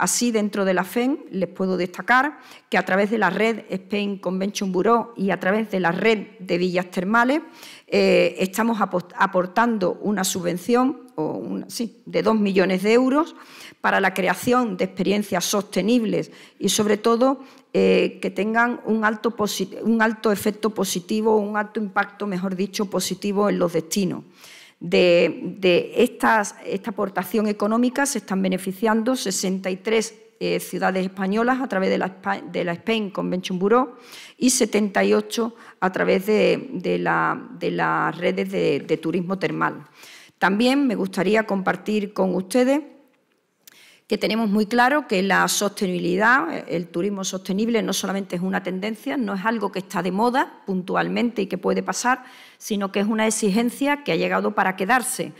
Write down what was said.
Así, dentro de la FEM, les puedo destacar que a través de la red Spain Convention Bureau y a través de la red de villas termales, eh, estamos aportando una subvención de 2 millones de euros para la creación de experiencias sostenibles y, sobre todo, eh, que tengan un alto, un alto efecto positivo, un alto impacto, mejor dicho, positivo en los destinos de, esta aportación económica se están beneficiando 63 eh, ciudades españolas a través de la, Spain Convention Bureau y 78 a través de, de las redes de, turismo termal. También me gustaría compartir con ustedes que tenemos muy claro que la sostenibilidad, el turismo sostenible no solamente es una tendencia, no es algo que está de moda puntualmente y que puede pasar, sino que es una exigencia que ha llegado para quedarse